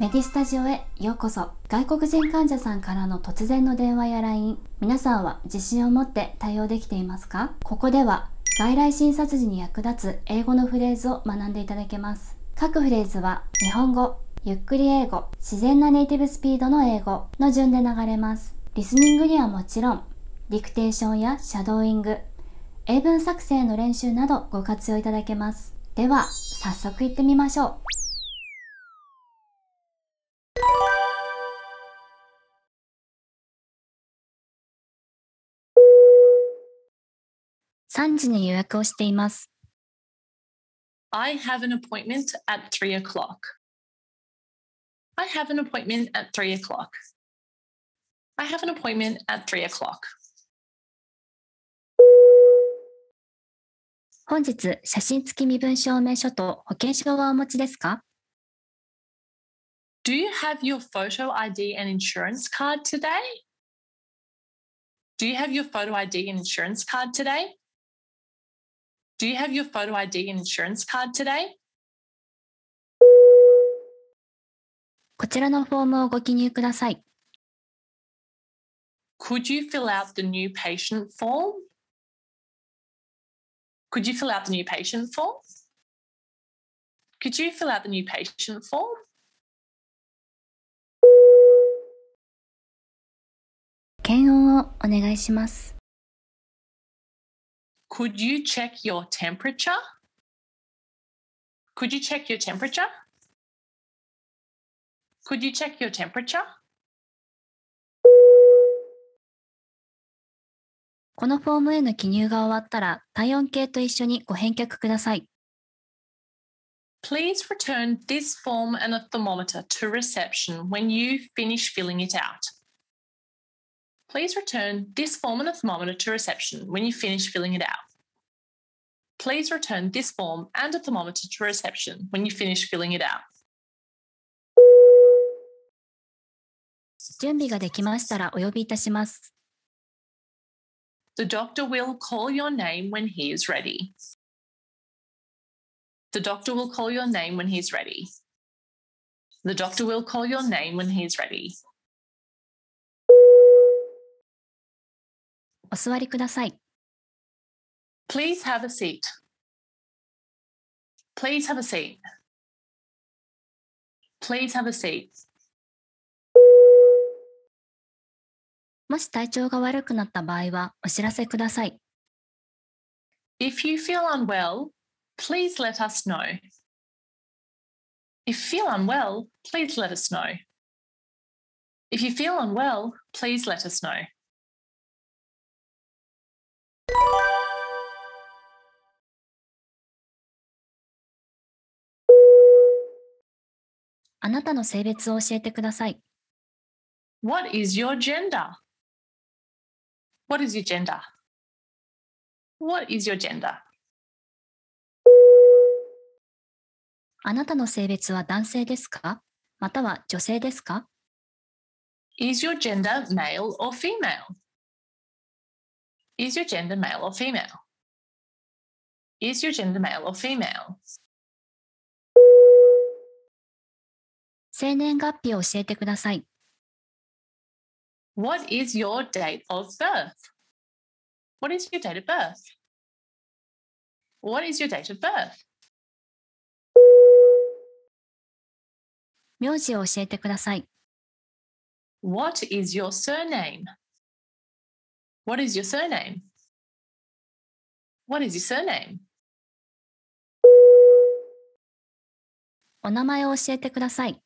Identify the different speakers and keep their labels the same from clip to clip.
Speaker 1: メディスタジオへようこそ外国人患者さんからの突然の電話や LINE 皆さんは自信を持って対応できていますかここでは外来診察時に役立つ英語のフレーズを学んでいただけます各フレーズは日本語ゆっくり英語自然なネイティブスピードの英語の順で流れますリスニングにはもちろんディクテーションやシャドーイング英文作成の練習などご活用いただけますでは早速いってみましょう
Speaker 2: 3時に予約をしています。I have an appointment at 3 o'clock. I have an appointment at 3 o'clock. I have an appointment at 3 o'clock. 本日、写
Speaker 1: 真付き身分証明書と保険証はお持ちですか
Speaker 2: Do you have your photo ID and insurance card today? Do you have your photo ID and insurance card today? Do you have your photo ID and insurance card today? こちらのフォームをご記入ください。Could you fill out the new patient form? Could you fill out the new patient form? Could you fill out the new patient form? could you check your temperature? Could you check your temperature? Could you check your temperature?
Speaker 1: このフォームへの記入が終わったら、体温計と一緒にご返却ください。
Speaker 2: Please return this form and a thermometer to reception when you finish filling it out. Please return this form and the thermometer to reception when you finish filling it out. Please return this form and a thermometer to reception when you finish filling it out.
Speaker 1: 準備ができましたらお呼びいたします。
Speaker 2: The doctor will call your name when he is ready. The doctor will call your name when he's ready. The doctor will call your name when he's ready. お座りください。Please have a seat. Please have a seat. Please have a seat. もし体調が悪くなった場合はお知らせください。If you feel unwell, please let us know. If you feel unwell, please let us know. If you feel unwell, please let us know. あなたの性別を教えてください。What is your gender? What is your gender? What is your gender?
Speaker 1: あなたの性別は男性ですかまたは女性ですか Is your gender
Speaker 2: male or female? Is your gender male or female? Is your gender male or female? 生年月日を教えてください。What is your date of birth? What is your date of birth? What is your date of birth? 名字を教えてください。What is your surname? What is your surname? What is your surname? お名前を教えてください。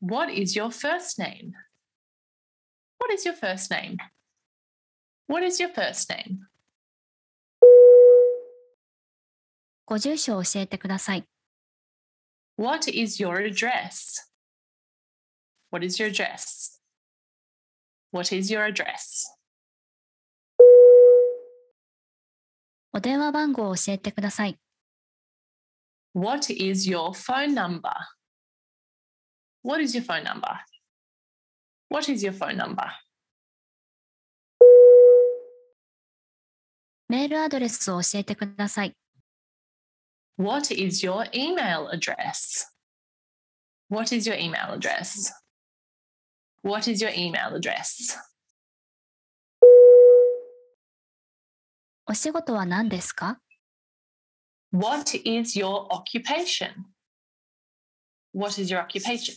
Speaker 2: What is your first name? What is your first name? What is your first name? What is your address? What is your address? What is your address? お電話番号を教えてください。What is your phone number? What is your phone number? What is your phone number? What is your email address? What is your email address? What is your email address? お仕事は何ですか What is your occupation? What is your occupation?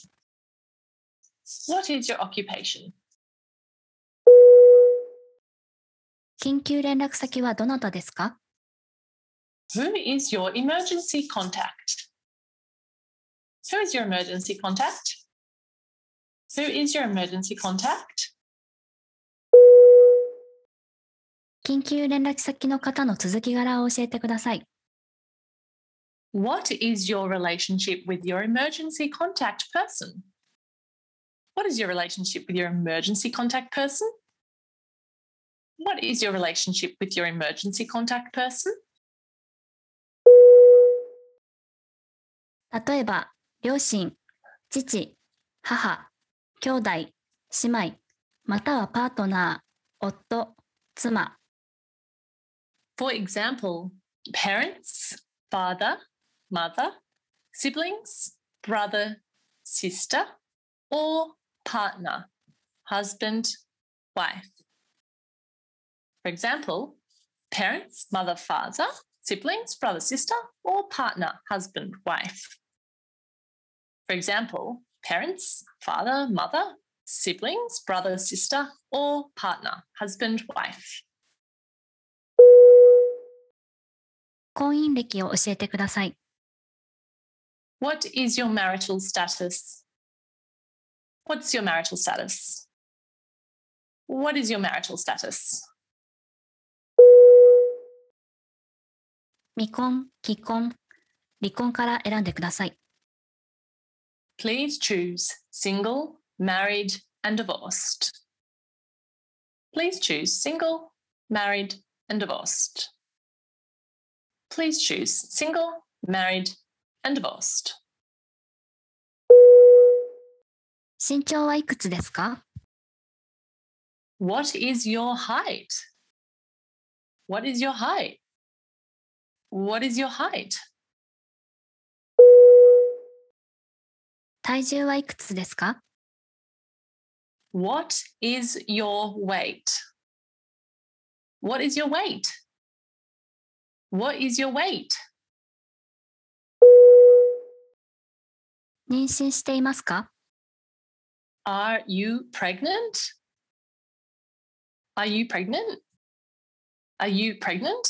Speaker 2: What is your occupation?
Speaker 1: 緊急連絡先はどなたですか
Speaker 2: Who is your emergency contact? Who is your emergency contact? Who is your emergency contact?
Speaker 1: 緊急連絡先の方の続き柄を教えてください。
Speaker 2: What is your relationship with your emergency contact person? What is your relationship with your emergency contact person? What is your relationship with your emergency contact person?
Speaker 1: 例えば、両親、父、母、兄弟、姉妹、またはパートナー、夫、妻。
Speaker 2: For example, parents, father, mother, siblings, brother, sister, or partner, husband, wife. For example, parents, mother, father, siblings, brother, sister, or partner, husband, wife. For example, parents, father, mother, siblings, brother, sister, or partner, husband, wife. 婚姻歴を教えてください。What is your marital status? What's your marital status? What is your marital status? Please choose single, married, and divorced. Please choose single, married, and divorced. Please choose single, married, and divorced. 身長はいくつですか ?What is your height?What is your height?What is your height? 体重はいくつですか ?What is your weight?What is your weight?What is your weight? 妊娠していますか Are you pregnant? Are you pregnant? Are you pregnant?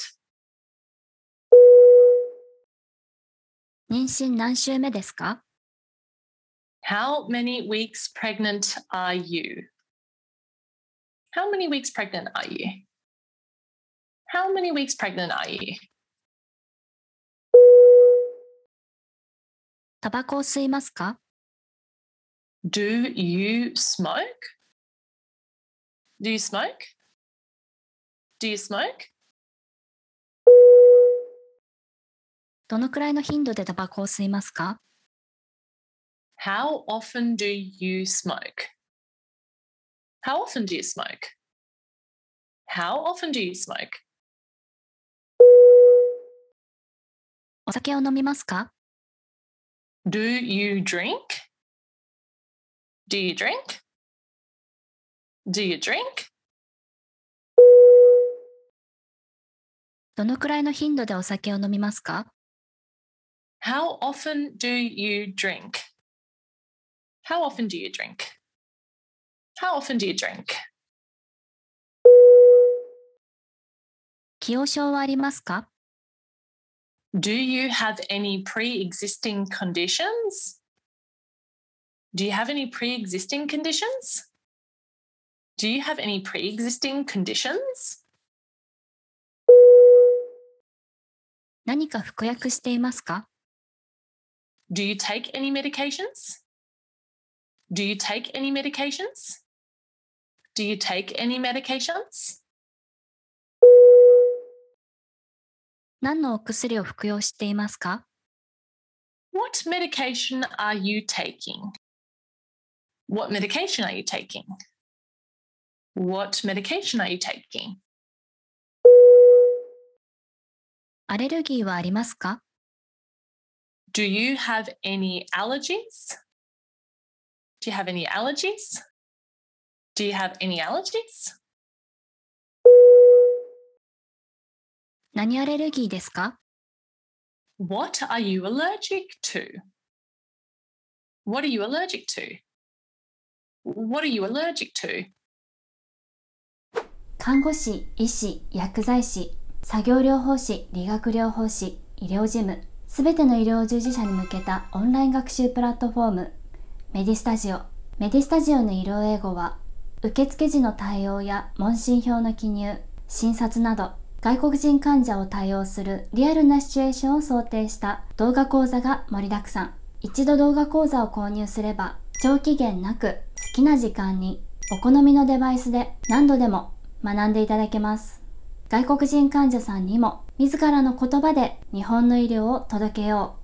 Speaker 2: 妊娠何週目ですか How many weeks pregnant are you? How many weeks pregnant are you? How many weeks pregnant are you? タバコを吸いますか do you smoke? Do you smoke? Do you smoke? どのくらいの頻度でタバコを吸いますか How often do you smoke? How often do you smoke? How often do you smoke? お酒を飲みますか Do you drink? Do you drink? Do you drink? どのくらいの頻度でお酒を飲みますか How often do you drink? How often do you drink? How often do you drink? Do you have any pre existing conditions? Do you have any pre existing conditions? Do you have any pre existing conditions? 何か
Speaker 1: 服薬していますか
Speaker 2: Do you take any medications? Do you take any medications? Do you take any medications? 何のお薬を服用していますか What medication are you taking? What medication are you taking? What medication are you taking? アレルギーはありますか Do you have any allergies? Do you have any allergies? Do you have any allergies? 何アレルギーですか What are you allergic to? What are you allergic to? What are you allergic to?
Speaker 1: 看護師、医師、薬剤師、作業療法士、理学療法士、医療事務、すべての医療従事者に向けたオンライン学習プラットフォーム、メディスタジオ。メディスタジオの医療英語は、受付時の対応や問診票の記入、診察など、外国人患者を対応するリアルなシチュエーションを想定した動画講座が盛りだくさん。一度動画講座を購入すれば長期限なく好きな時間にお好みのデバイスで何度でも学んでいただけます外国人患者さんにも自らの言葉で日本の医療を届けよう